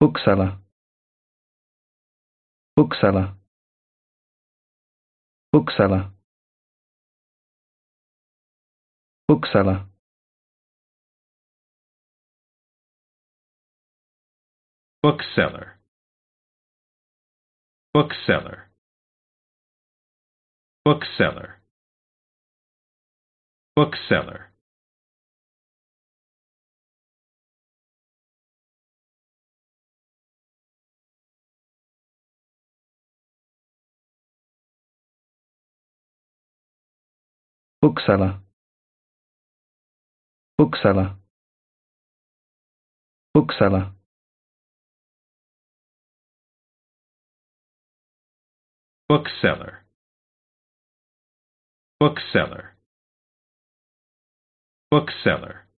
bookseller bookseller bookseller bookseller bookseller bookseller bookseller bookseller bookseller bookseller bookseller bookseller bookseller bookseller